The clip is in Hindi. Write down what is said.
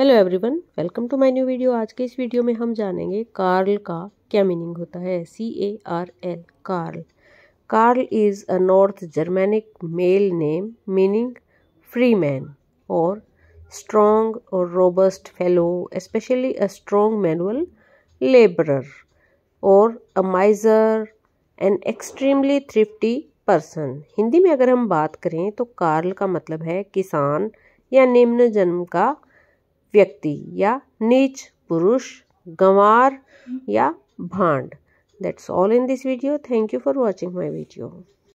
hello everyone welcome to my new video आज के इस वीडियो में हम जानेंगे कार्ल का क्या मीनिंग होता है C A R L Carl Carl is a North Germanic male name meaning free man और स्ट्रॉन्ग और robust fellow especially a strong manual labourer और a miser an extremely thrifty person Hindi में अगर हम बात करें तो कार्ल का मतलब है किसान या निम्न जन्म का व्यक्ति या नीच पुरुष गंवार या भांड that's all in this video thank you for watching my video